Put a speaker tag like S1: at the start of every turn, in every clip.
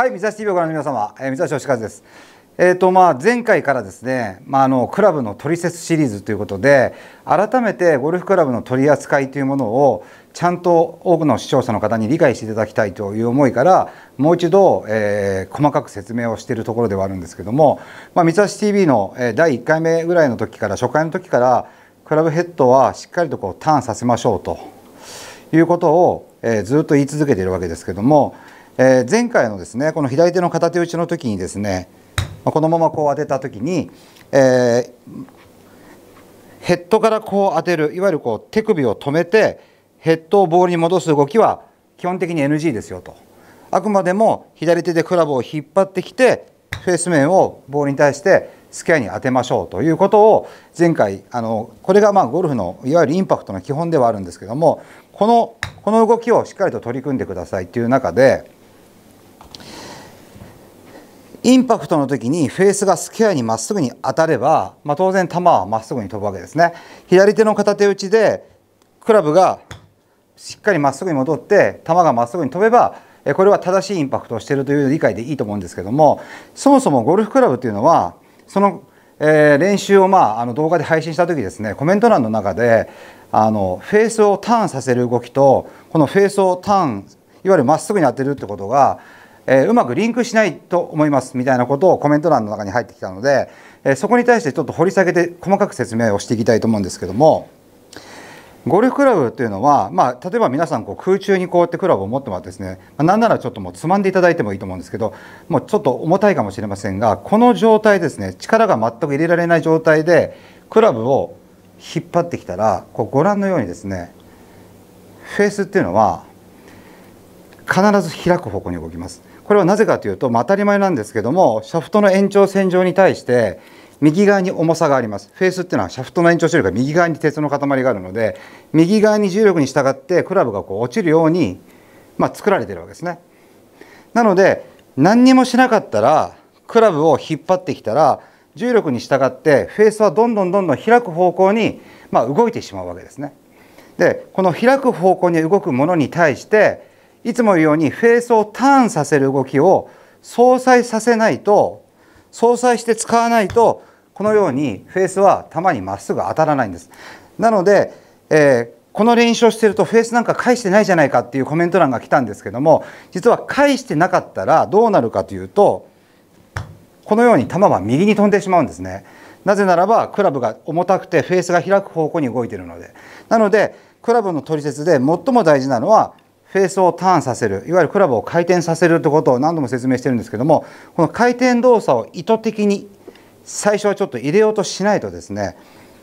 S1: はい、三橋 TV をご覧の皆様、えー、三橋義和です。えーとまあ、前回からですね、まあ、あのクラブのトリセツシリーズということで改めてゴルフクラブの取り扱いというものをちゃんと多くの視聴者の方に理解していただきたいという思いからもう一度、えー、細かく説明をしているところではあるんですけども、まあ、三橋 TV の第1回目ぐらいの時から初回の時からクラブヘッドはしっかりとこうターンさせましょうということを、えー、ずっと言い続けているわけですけどもえー、前回のですねこの左手の片手打ちの時にですねこのままこう当てた時に、えー、ヘッドからこう当てるいわゆるこう手首を止めてヘッドをボールに戻す動きは基本的に NG ですよとあくまでも左手でクラブを引っ張ってきてフェース面をボールに対してス合いに当てましょうということを前回あのこれがまあゴルフのいわゆるインパクトの基本ではあるんですけどもこのこの動きをしっかりと取り組んでくださいっていう中で。インパクトの時にフェースがスケアにまっすぐに当たれば、まあ、当然球はまっすぐに飛ぶわけですね左手の片手打ちでクラブがしっかりまっすぐに戻って球がまっすぐに飛べばこれは正しいインパクトをしているという理解でいいと思うんですけどもそもそもゴルフクラブというのはその、えー、練習を、まあ、あの動画で配信した時ですねコメント欄の中であのフェースをターンさせる動きとこのフェースをターンいわゆるまっすぐに当てるってことがえうまくリンクしないと思いますみたいなことをコメント欄の中に入ってきたので、えそこに対してちょっと掘り下げて細かく説明をしていきたいと思うんですけどもゴルフクラブというのは、まあ、例えば皆さんこう空中にこうやってクラブを持ってもらってですね、まあ、なならちょっともうつまんでいただいてもいいと思うんですけどもうちょっと重たいかもしれませんがこの状態ですね力が全く入れられない状態でクラブを引っ張ってきたらこうご覧のようにですねフェースっていうのは必ず開く方向に動きます。これはなぜかというと、まあ、当たり前なんですけどもシャフトの延長線上に対して右側に重さがありますフェースっていうのはシャフトの延長重力が右側に鉄の塊があるので右側に重力に従ってクラブがこう落ちるように、まあ、作られてるわけですね。なので何にもしなかったらクラブを引っ張ってきたら重力に従ってフェースはどんどんどんどん開く方向に、まあ、動いてしまうわけですね。でこの開く方向に動くものに対していつもようにフェースをターンさせる動きを相殺させないと相殺して使わないとこのようにフェースは球にまっすぐ当たらないんですなので、えー、この練習をしているとフェースなんか返してないじゃないかっていうコメント欄が来たんですけども実は返してなかったらどうなるかというとこのように球は右に飛んでしまうんですねなぜならばクラブが重たくてフェースが開く方向に動いているのでなのでクラブの取説で最も大事なのはフェースをターンさせるいわゆるクラブを回転させるということを何度も説明してるんですけどもこの回転動作を意図的に最初はちょっと入れようとしないとですね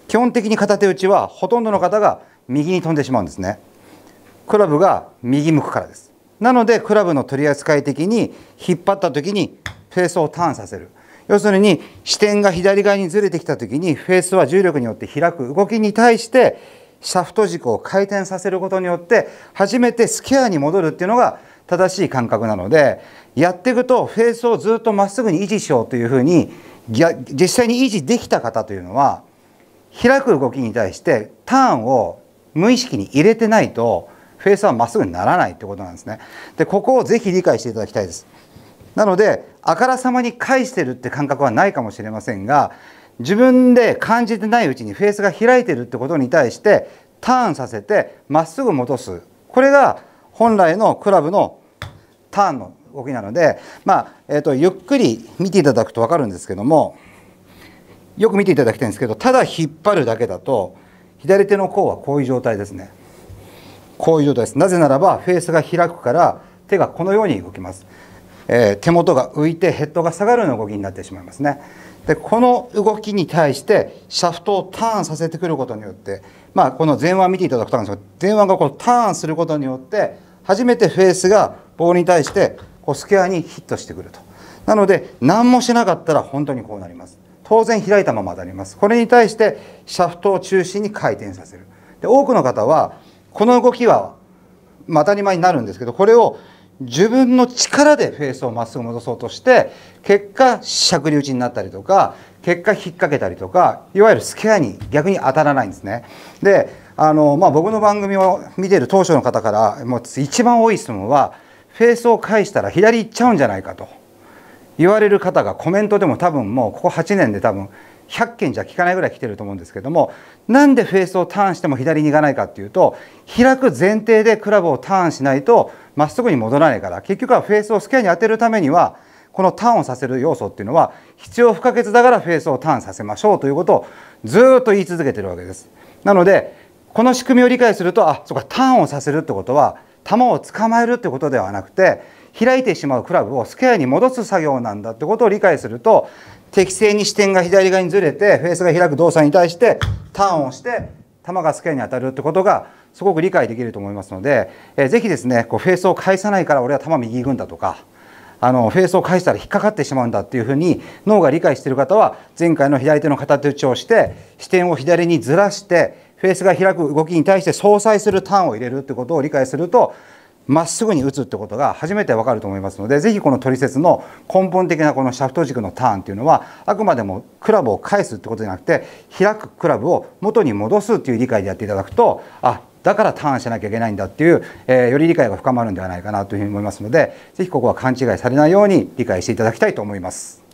S1: 基本的に片手打ちはほとんどの方が右に飛んでしまうんですねクラブが右向くからですなのでクラブの取り扱い的に引っ張った時にフェースをターンさせる要するに視点が左側にずれてきた時にフェースは重力によって開く動きに対してシャフト軸を回転させることによって初めてスケアに戻るっていうのが正しい感覚なのでやっていくとフェースをずっとまっすぐに維持しようというふうに実際に維持できた方というのは開く動きに対してターンを無意識に入れてないとフェースはまっすぐにならないってことなんですね。でここをぜひ理解していただきたいです。なのであからさまに返してるって感覚はないかもしれませんが自分で感じてないうちにフェースが開いてるってことに対してターンさせてまっすぐ戻すこれが本来のクラブのターンの動きなので、まあえーと、とゆっくり見ていただくと分かるんですけどもよく見ていただきたいんですけどただ引っ張るだけだと左手の甲はこういう状態ですねこういう状態ですなぜならばフェースが開くから手がこのように動きますえー、手元が浮いてヘッドが下がるような動きになってしまいますね。でこの動きに対してシャフトをターンさせてくることによって、まあ、この前腕見ていただくとあるんですけど前腕がこうターンすることによって初めてフェースがボールに対してこうスケアにヒットしてくるとなので何もしなかったら本当にこうなります当然開いたままでありますこれに対してシャフトを中心に回転させるで多くの方はこの動きは当たり前になるんですけどこれを自分の力でフェースをまっすぐ戻そうとして結果しゃくり打ちになったりとか結果引っ掛けたりとかいわゆるスケアに逆に当たらないんですね。であの、まあ、僕の番組を見ている当初の方からもう一番多い質問はフェースを返したら左行っちゃうんじゃないかと言われる方がコメントでも多分もうここ8年で多分100件じゃ効かないぐらい来てると思うんですけどもなんでフェースをターンしても左に行かないかっていうと開く前提でクラブをターンしないとまっすぐに戻らないから結局はフェースをスキャンに当てるためにはこのターンをさせる要素っていうのは必要不可欠だからフェースをターンさせましょうということをずっと言い続けてるわけです。なのでこの仕組みを理解するとあそうかターンをさせるってことは球を捕まえるってことではなくて開いてしまうクラブをスケアに戻す作業なんだってことを理解すると適正に視点が左側にずれてフェースが開く動作に対してターンをして球がスケアに当たるってことがすごく理解できると思いますので、えー、ぜひですねこうフェースを返さないから俺は球右行くんだとかあのフェースを返したら引っかかってしまうんだっていうふうに脳が理解している方は前回の左手の片手打ちをして視点を左にずらしてフェースが開く動きに対して相殺するターンを入れるってことを理解するとまっすぐに打つってことが初めてわかると思いますので是非このトリセツの根本的なこのシャフト軸のターンっていうのはあくまでもクラブを返すってことじゃなくて開くクラブを元に戻すっていう理解でやっていただくとあだからターンしなきゃいけないんだっていう、えー、より理解が深まるんではないかなというふうに思いますので是非ここは勘違いされないように理解していただきたいと思います。